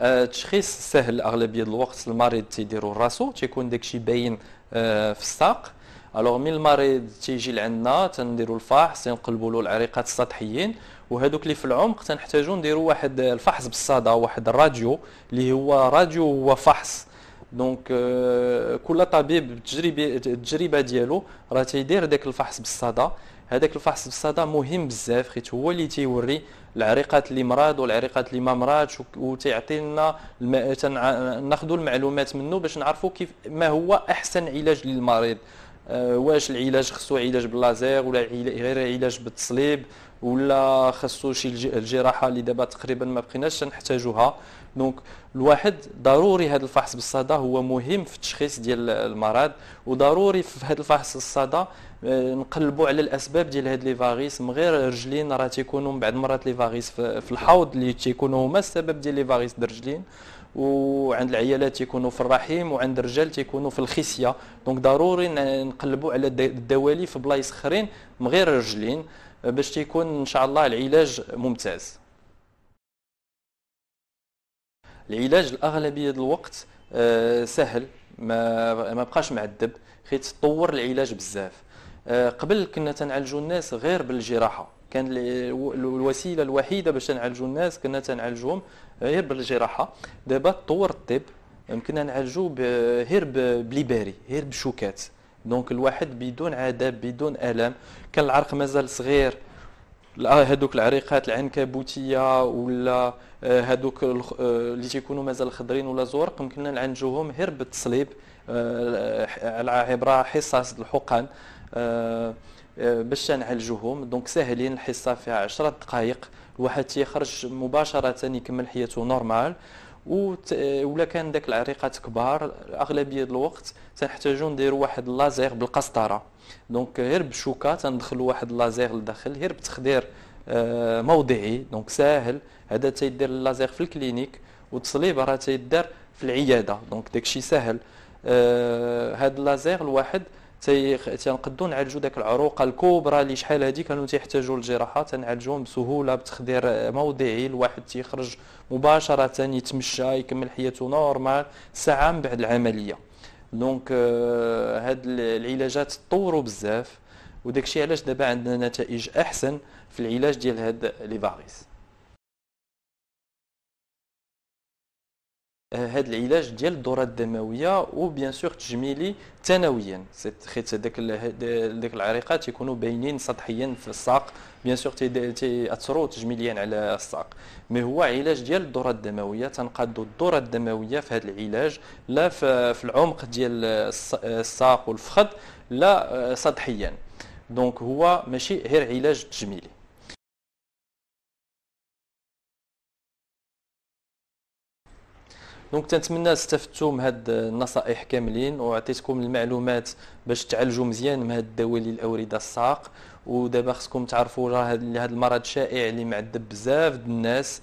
أه، تشخيص سهل اغلبيه الوقت المريض تيديرو راسو تيكون داكشي باين أه، في الساق الوغ من المريض تيجي لعندنا تنديروا الفحص تنقلبوا له العريقات السطحيين وهذوك اللي في العمق تنحتاجوا نديروا واحد الفحص بالصدى واحد الراديو اللي هو راديو هو فحص دونك أه، كل طبيب التجربه ديالو راه تيدير داك الفحص بالصدى هذاك الفحص بالصدى مهم بزاف حيت هو اللي تيوري العريقات اللي مراض والعريقات اللي ما مرضش وتيعطي لنا الم... تنع... ناخذوا المعلومات منه باش نعرفوا كيف ما هو احسن علاج للمريض أه واش العلاج خصو علاج باللازير ولا غير علاج بالتصليب ولا خاصو شي الجراحه اللي دابا تقريبا ما بقيناش نحتاجوها دونك الواحد ضروري هذا الفحص بالصدى هو مهم في التشخيص ديال المرض وضروري في هذا الفحص الصدى آه، نقلبوا على الاسباب ديال هاد لي فاغيس من غير رجلين راه تيكونوا من بعد مرات لي فاغيس في الحوض اللي تيكونوا هما السبب ديال لي فاغيس الرجلين وعند العيالات تيكونوا في الرحم وعند الرجال تيكونوا في الخصيه دونك ضروري نقلبوا على الدوالي في بلايص اخرين من غير الرجلين باش تيكون ان شاء الله العلاج ممتاز العلاج الاغلبيه الوقت آه، سهل ما ما بقاش معذب حيت تطور العلاج بزاف آه، قبل كنا تنعالجوا الناس غير بالجراحه كان الوسيله الوحيده باش نعالجوا الناس كنا تنعالجوهم غير بالجراحه دابا تطور الطب يمكننا نعالجوا غير بليباري غير بشوكات دونك الواحد بدون عذاب بدون الم كان العرق مازال صغير هذوك العريقات العنكبوتيه ولا هذوك اللي تيكونوا مازال خضرين ولا زورق يمكننا نعالجوهم غير بالتصليب على عبر حصص الحقن باش نعالجوهم دونك ساهلين الحصه فيها 10 دقائق الواحد تيخرج مباشره يكمل حياته نورمال ولا كان داك العريقات كبار اغلبيه الوقت تنحتاجو نديرو واحد اللازير بالقسطره دونك غير بشوكه تندخلو واحد اللازير لداخل غير بتخدير آه، موضعي دونك ساهل هذا تيدير اللازير في الكلينيك والتصليب راه تيدار في العياده دونك داكشي ساهل هذا آه، اللازير الواحد تنقدوا نعالجوا ذاك العروقه الكبرى اللي شحال هذه كانوا تيحتاجوا الجراحه تنعالجوهم بسهوله بتخدير موضعي الواحد تيخرج مباشره يتمشى يكمل حياته نورمال ساعه من بعد العمليه دونك آه، هاد العلاجات تطوروا بزاف وداكشي علاش دابا عندنا نتائج احسن في العلاج ديال هاد لي فاريس هذا آه، العلاج ديال الدوره الدمويه وبيان سور تجميلي ثانويا حيت هذاك ديك العريقات تيكونوا باينين سطحيا في الساق بيان سور تياثروا تجميليا على الساق مي هو علاج ديال الدوره الدمويه تنقادوا الدوره الدمويه في هذا العلاج لا في العمق ديال الساق والفخذ لا آه، سطحيا دونك هو ماشي غير علاج تجميلي دونك تنتمنى استفدتوا من هاد النصائح كاملين وعطيتكم المعلومات باش تعالجوا مزيان من هاد الدواء للاورده الساق ودابا خصكم تعرفوا راه هاد المرض شائع اللي معذب بزاف د الناس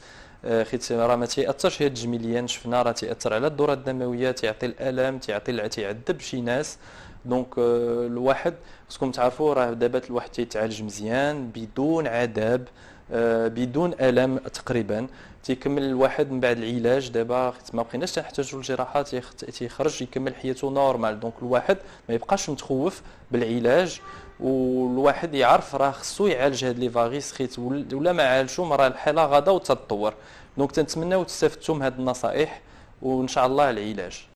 حيت آه، راه ما تياثرش هاد تجميليا شفنا راه تياثر على الدوره الدمويه تيعطي الالم تيعطي تيعذب شي ناس دونك آه، الواحد خصكم تعرفوا راه دابا الواحد تيتعالج مزيان بدون عذاب آه، بدون الم تقريبا تيكمل الواحد من بعد العلاج دابا ما بقيناش تنحتاجوا الجراحات تيخرج يكمل حياته نورمال دونك الواحد ما يبقاش متخوف بالعلاج والواحد يعرف راه خصو يعالج هاد لي فاغيس خيت ولا ما عالجو راه الحاله غادا وتتطور دونك تنتمناو تستافدتم من هاد النصائح وان شاء الله العلاج